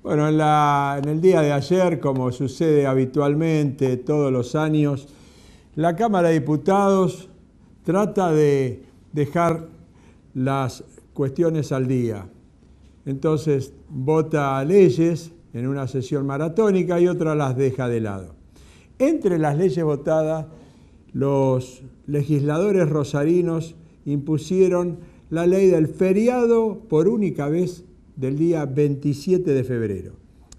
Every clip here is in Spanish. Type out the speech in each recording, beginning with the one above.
Bueno, en, el día de ayer, como sucede habitualmente todos los años, la Cámara de Diputados trata de dejar las cuestiones al día. Entonces vota leyes en una sesión maratónica y otra las deja de lado. Entre las leyes votadas, los legisladores rosarinos impusieron la ley del feriado por única vez del día 27 de febrero.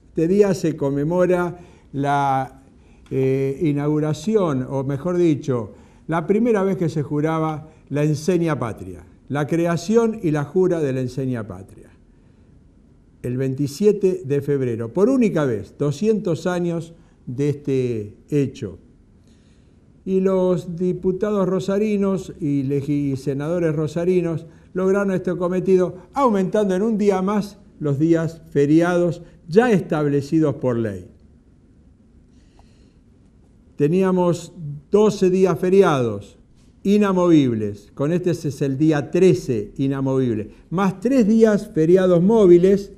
Este día se conmemora la eh, inauguración, o mejor dicho, la primera vez que se juraba la enseña patria, la creación y la jura de la enseña patria. El 27 de febrero, por única vez, 200 años de este hecho. Y los diputados rosarinos y, y senadores rosarinos lograron nuestro cometido, aumentando en un día más los días feriados ya establecidos por ley. Teníamos 12 días feriados inamovibles, con este es el día 13 inamovible, más tres días feriados móviles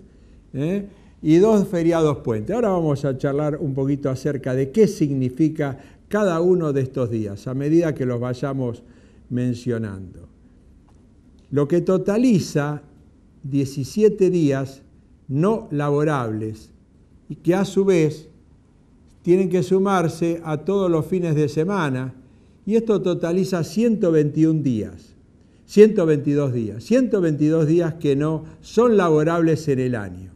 ¿eh? y dos feriados puente. Ahora vamos a charlar un poquito acerca de qué significa cada uno de estos días, a medida que los vayamos mencionando lo que totaliza 17 días no laborables y que a su vez tienen que sumarse a todos los fines de semana y esto totaliza 121 días, 122 días, 122 días que no son laborables en el año.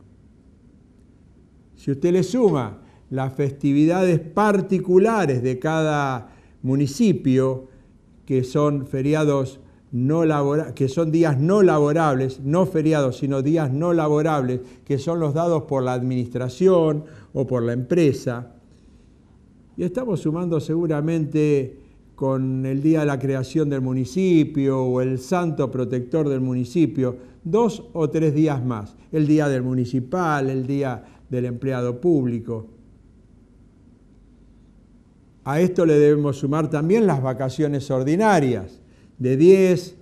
Si usted le suma las festividades particulares de cada municipio, que son feriados no que son días no laborables, no feriados, sino días no laborables, que son los dados por la administración o por la empresa. Y estamos sumando seguramente con el día de la creación del municipio o el santo protector del municipio, dos o tres días más, el día del municipal, el día del empleado público. A esto le debemos sumar también las vacaciones ordinarias, de 10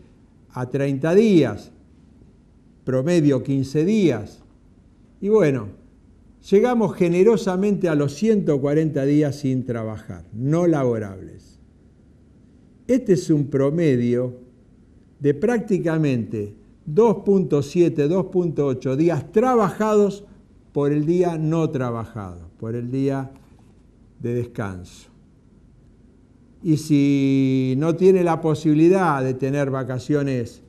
a 30 días, promedio 15 días. Y bueno, llegamos generosamente a los 140 días sin trabajar, no laborables. Este es un promedio de prácticamente 2.7, 2.8 días trabajados por el día no trabajado, por el día de descanso y si no tiene la posibilidad de tener vacaciones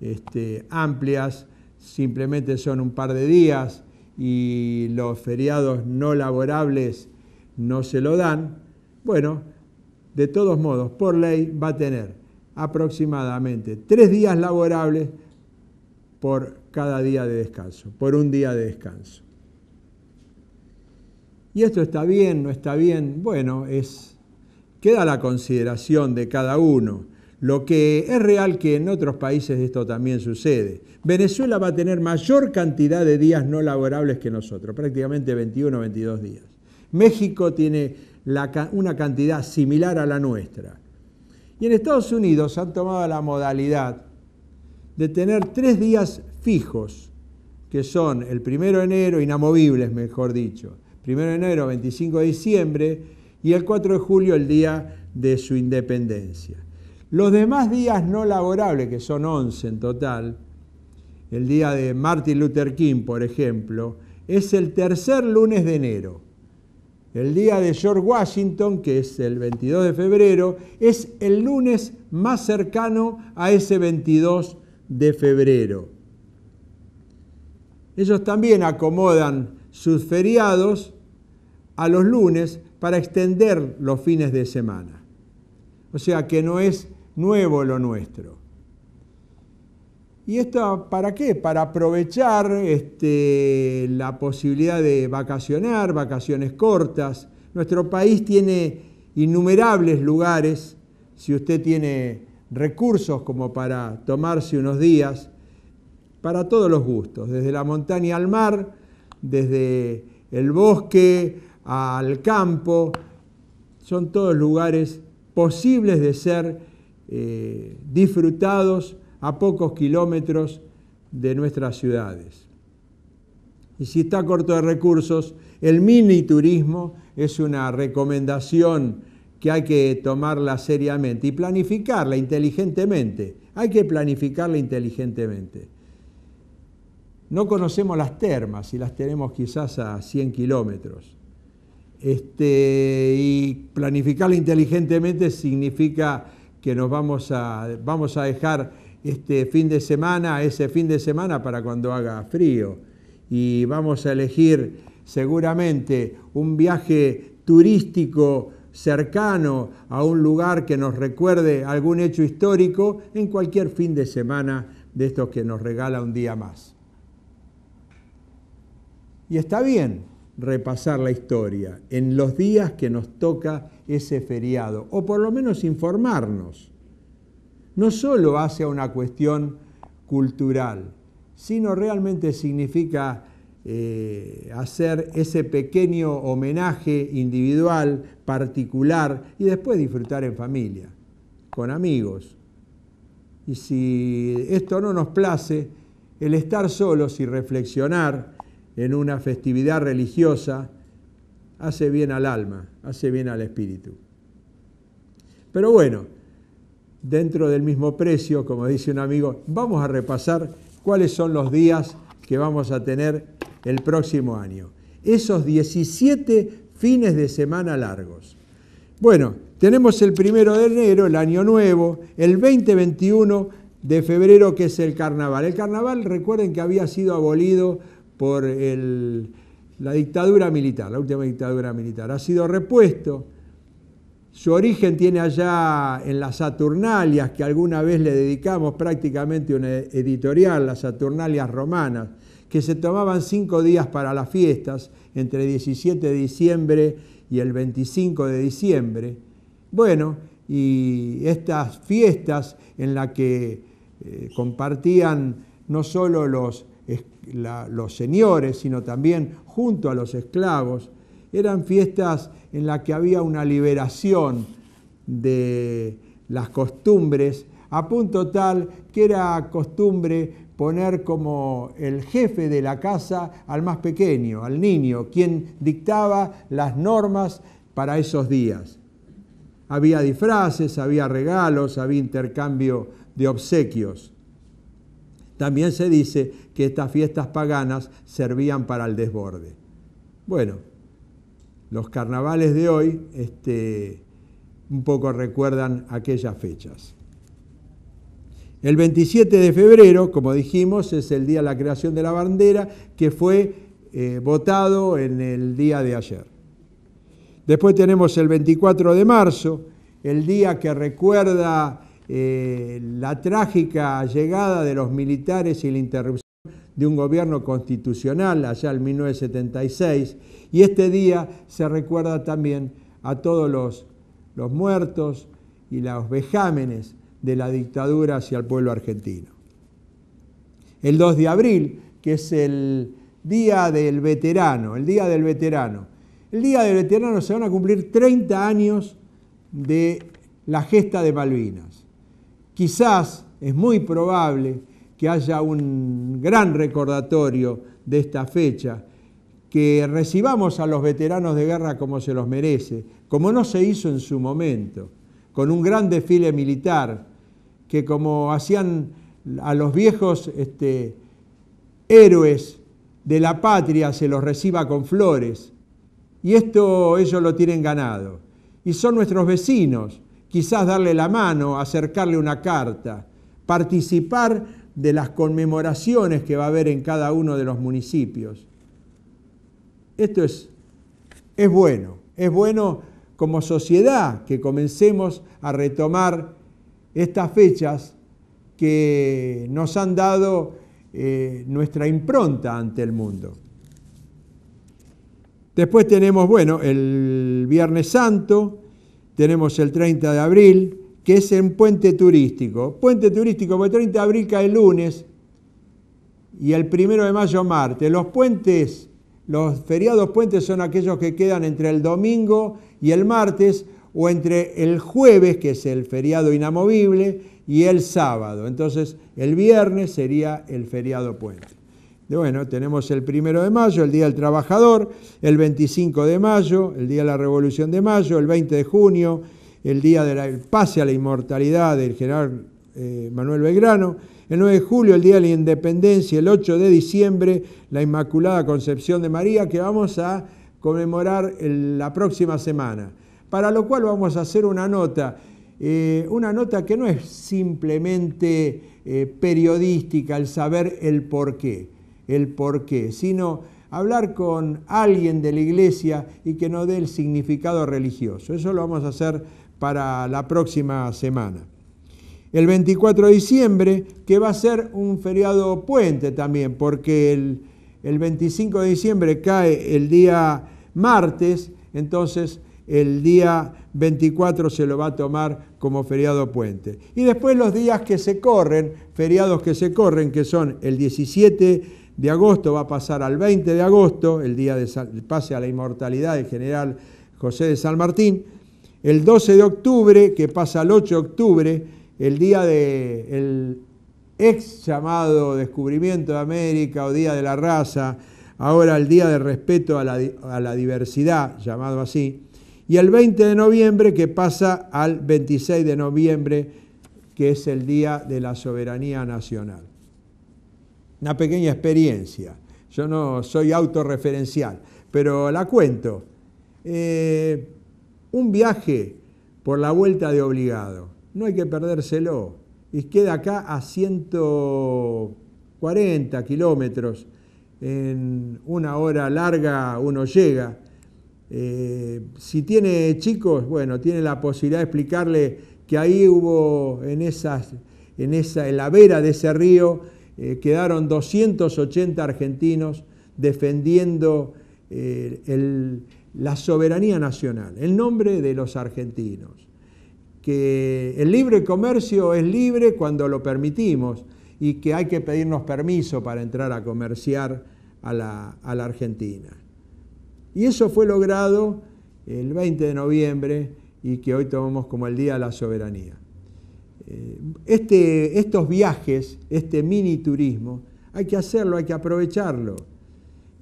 este, amplias, simplemente son un par de días y los feriados no laborables no se lo dan, bueno, de todos modos, por ley va a tener aproximadamente tres días laborables por cada día de descanso, por un día de descanso. Y esto está bien, no está bien, bueno, es Queda la consideración de cada uno. Lo que es real que en otros países esto también sucede. Venezuela va a tener mayor cantidad de días no laborables que nosotros, prácticamente 21 o 22 días. México tiene una cantidad similar a la nuestra. Y en Estados Unidos han tomado la modalidad de tener tres días fijos, que son el primero de enero, inamovibles mejor dicho, primero de enero, 25 de diciembre, y el 4 de julio el día de su independencia. Los demás días no laborables, que son 11 en total, el día de Martin Luther King, por ejemplo, es el tercer lunes de enero. El día de George Washington, que es el 22 de febrero, es el lunes más cercano a ese 22 de febrero. Ellos también acomodan sus feriados a los lunes para extender los fines de semana. O sea que no es nuevo lo nuestro. ¿Y esto para qué? Para aprovechar este, la posibilidad de vacacionar, vacaciones cortas. Nuestro país tiene innumerables lugares, si usted tiene recursos como para tomarse unos días, para todos los gustos, desde la montaña al mar, desde el bosque al campo, son todos lugares posibles de ser eh, disfrutados a pocos kilómetros de nuestras ciudades. Y si está corto de recursos, el mini turismo es una recomendación que hay que tomarla seriamente y planificarla inteligentemente. Hay que planificarla inteligentemente. No conocemos las termas y las tenemos quizás a 100 kilómetros. Este, y planificar inteligentemente significa que nos vamos a, vamos a dejar este fin de semana, ese fin de semana para cuando haga frío. Y vamos a elegir seguramente un viaje turístico cercano a un lugar que nos recuerde algún hecho histórico en cualquier fin de semana de estos que nos regala un día más. Y está bien, repasar la historia en los días que nos toca ese feriado, o por lo menos informarnos. No solo hace una cuestión cultural, sino realmente significa eh, hacer ese pequeño homenaje individual, particular, y después disfrutar en familia, con amigos. Y si esto no nos place, el estar solos y reflexionar, en una festividad religiosa, hace bien al alma, hace bien al espíritu. Pero bueno, dentro del mismo precio, como dice un amigo, vamos a repasar cuáles son los días que vamos a tener el próximo año. Esos 17 fines de semana largos. Bueno, tenemos el primero de enero, el año nuevo, el 20-21 de febrero, que es el carnaval. El carnaval, recuerden que había sido abolido por la dictadura militar, la última dictadura militar. Ha sido repuesto. Su origen tiene allá en las Saturnalias, que alguna vez le dedicamos prácticamente una editorial, las Saturnalias romanas, que se tomaban cinco días para las fiestas, entre el 17 de diciembre y el 25 de diciembre. Bueno, y estas fiestas en las que eh, compartían no solo los los señores, sino también junto a los esclavos. Eran fiestas en las que había una liberación de las costumbres, a punto tal que era costumbre poner como el jefe de la casa al más pequeño, al niño, quien dictaba las normas para esos días. Había disfraces, había regalos, había intercambio de obsequios. También se dice que estas fiestas paganas servían para el desborde. Bueno, los carnavales de hoy este, un poco recuerdan aquellas fechas. El 27 de febrero, como dijimos, es el día de la creación de la bandera que fue eh, votado en el día de ayer. Después tenemos el 24 de marzo, el día que recuerda eh, la trágica llegada de los militares y la interrupción de un gobierno constitucional allá en 1976. Y este día se recuerda también a todos los, los muertos y los vejámenes de la dictadura hacia el pueblo argentino. El 2 de abril, que es el Día del Veterano, el Día del Veterano. El Día del Veterano se van a cumplir 30 años de la gesta de Malvinas. Quizás es muy probable que haya un gran recordatorio de esta fecha, que recibamos a los veteranos de guerra como se los merece, como no se hizo en su momento, con un gran desfile militar, que como hacían a los viejos este, héroes de la patria se los reciba con flores. Y esto ellos lo tienen ganado. Y son nuestros vecinos, quizás darle la mano, acercarle una carta, participar de las conmemoraciones que va a haber en cada uno de los municipios. Esto es, es bueno, es bueno como sociedad que comencemos a retomar estas fechas que nos han dado eh, nuestra impronta ante el mundo. Después tenemos, bueno, el Viernes Santo, tenemos el 30 de abril, que es en puente turístico. Puente turístico, porque el 30 de abril cae el lunes y el 1 de mayo martes. Los puentes, los feriados puentes son aquellos que quedan entre el domingo y el martes o entre el jueves, que es el feriado inamovible, y el sábado. Entonces, el viernes sería el feriado puente. Bueno, tenemos el primero de mayo, el Día del Trabajador, el 25 de mayo, el Día de la Revolución de Mayo, el 20 de junio, el Día del Pase a la Inmortalidad del general eh, Manuel Belgrano, el 9 de julio, el Día de la Independencia, el 8 de diciembre, la Inmaculada Concepción de María, que vamos a conmemorar la próxima semana. Para lo cual vamos a hacer una nota, eh, una nota que no es simplemente eh, periodística, el saber el porqué el por qué, sino hablar con alguien de la iglesia y que nos dé el significado religioso. Eso lo vamos a hacer para la próxima semana. El 24 de diciembre, que va a ser un feriado puente también, porque el, el 25 de diciembre cae el día martes, entonces el día 24 se lo va a tomar como feriado puente. Y después los días que se corren, feriados que se corren, que son el 17, de agosto va a pasar al 20 de agosto, el día de pase a la inmortalidad del general José de San Martín, el 12 de octubre, que pasa al 8 de octubre, el día del ex llamado descubrimiento de América o Día de la Raza, ahora el Día de Respeto a la, a la Diversidad, llamado así, y el 20 de noviembre que pasa al 26 de noviembre, que es el Día de la Soberanía Nacional una pequeña experiencia. Yo no soy autorreferencial, pero la cuento. Eh, un viaje por la vuelta de obligado, no hay que perdérselo. Y queda acá a 140 kilómetros. En una hora larga uno llega. Eh, si tiene chicos, bueno, tiene la posibilidad de explicarle que ahí hubo en, esas, en, esa, en la vera de ese río eh, quedaron 280 argentinos defendiendo eh, la soberanía nacional, el nombre de los argentinos. Que el libre comercio es libre cuando lo permitimos y que hay que pedirnos permiso para entrar a comerciar a la Argentina. Y eso fue logrado el 20 de noviembre y que hoy tomamos como el Día de la Soberanía. Eh, este, estos viajes, este mini turismo, hay que hacerlo, hay que aprovecharlo.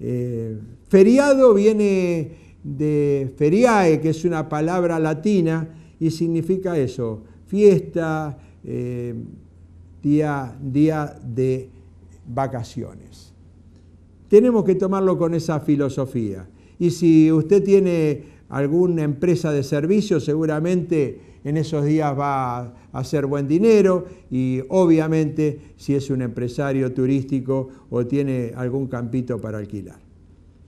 Eh, feriado viene de feriae, que es una palabra latina y significa eso, fiesta, eh, día, día de vacaciones. Tenemos que tomarlo con esa filosofía. Y si usted tiene alguna empresa de servicio seguramente en esos días va a hacer buen dinero y obviamente si es un empresario turístico o tiene algún campito para alquilar.